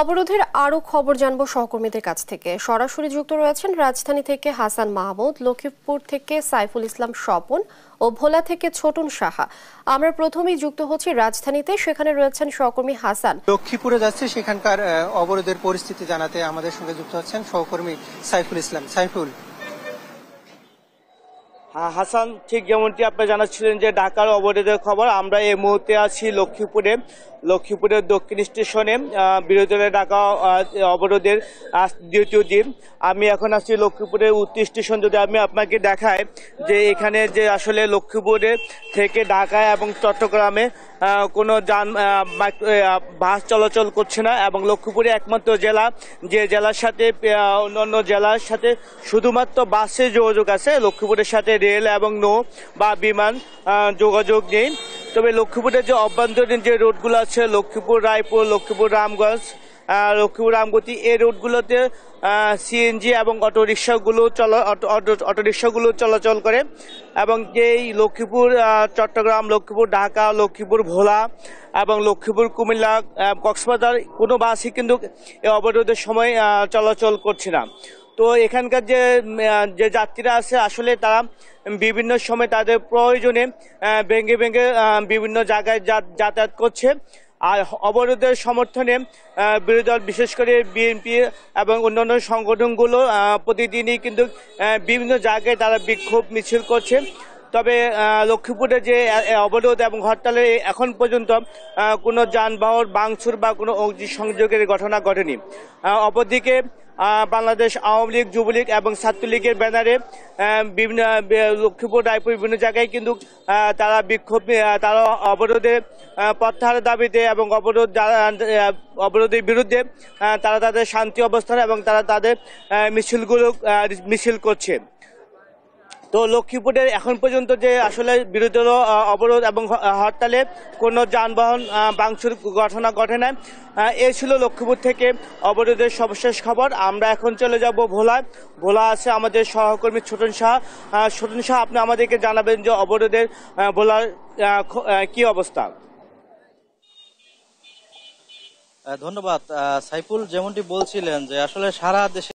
অবরোধের আরো খবর জানবো সহকর্মীদের কাছ থেকে সরাসরি যুক্ত রয়েছেন রাজধানী থেকে হাসান মাহমুদ লক্ষ্মীপুর থেকে সাইফুল ইসলাম স্বপন ও ভোলা থেকে ছোটন সাহা আমরা প্রথমেই যুক্ত হচ্ছি রাজধানীতে সেখানে রয়েছেন সহকর্মী হাসান লক্ষ্মীপুরে যাচ্ছে সেখানকার অবরোধের পরিস্থিতি জানাতে আমাদের সঙ্গে যুক্ত হচ্ছেন সহকর্মী সাইফুল ইসলাম সাইফুল হ্যাঁ, হাসান ঠিক যেমনটি আপনি জানাচ্ছিলেন যে ঢাকার অবরোধের খবর আমরা এই মুহূর্তে আছি লক্ষ্মীপুরে লক্ষ্মীপুরের দক্ষিণ স্টেশনে বিরোধী ঢাকা অবরোধের দ্বিতীয় দিন আমি এখন আছি লক্ষ্মীপুরের উত্তর স্টেশন যদি আমি আপনাকে দেখাই যে এখানে যে আসলে লক্ষ্মীপুরে থেকে ঢাকায় এবং চট্টগ্রামে কোনো যান বাস চলাচল করছে না এবং লক্ষ্মীপুরে একমাত্র জেলা যে জেলার সাথে অন্যান্য জেলার সাথে শুধুমাত্র বাসে যোগাযোগ আছে লক্ষ্মীপুরের সাথে রেল এবং নৌ বা বিমান যোগাযোগ নেই তবে লক্ষ্মীপুরের যে অভ্যন্তরীণ যে রোডগুলো আছে লক্ষ্মীপুর রায়পুর লক্ষ্মীপুর রামগঞ্জ লক্ষ্মীপুর আমগতি এই রুটগুলোতে সিএনজি এবং অটোরিক্সাগুলো চল অটোরিক্সাগুলো চলাচল করে এবং যেই লক্ষ্মীপুর চট্টগ্রাম লক্ষ্মীপুর ঢাকা লক্ষ্মীপুর ভোলা এবং লক্ষ্মীপুর কুমিল্লা কক্সবাজার কোনো বাসই কিন্তু অবরোধের সময় চলাচল করছে না তো এখানকার যে যে যাত্রীরা আছে আসলে তারা বিভিন্ন সময় তাদের প্রয়োজনে ভেঙে ভেঙে বিভিন্ন জায়গায় যাতায়াত করছে আর অবরোধের সমর্থনে বিরোধী দল বিশেষ করে বিএনপি এবং অন্যান্য সংগঠনগুলো প্রতিদিনই কিন্তু বিভিন্ন জায়গায় তারা বিক্ষোভ মিছিল করছে তবে লক্ষ্মীপুরে যে অবরোধ এবং হরতালে এখন পর্যন্ত কোনো যানবাহন বাংছুর বা কোনো অগ্নিসংযোগের ঘটনা ঘটেনি অপরদিকে বাংলাদেশ আওয়ামী লীগ যুবলীগ এবং ছাত্রলীগের ব্যানারে বিভিন্ন লক্ষ্মীপুর রায়পুর বিভিন্ন জায়গায় কিন্তু তারা বিক্ষোভ তারা অবরোধে প্রত্যাহার দাবিতে এবং অবরোধ অবরোধের বিরুদ্ধে তারা তাদের শান্তি অবস্থান এবং তারা তাদের মিছিলগুলো মিছিল করছে তো লক্ষ্মীপুরের এখন পর্যন্ত যে আসলে বিরোধী অবরোধ এবং হরতালে কোনো যানবাহন বাংশুর ঘটনা ঘটে না এ ছিল লক্ষ্মীপুর থেকে অবরোধের সর্বশেষ খবর আমরা এখন চলে যাব ভোলায় ভোলা আছে আমাদের সহকর্মী ছোটন শাহ ছোটন শাহ আপনি আমাদেরকে জানাবেন যে অবরোধের ভোলার কি অবস্থা ধন্যবাদ সাইফুল যেমনটি বলছিলেন যে আসলে সারা দেশে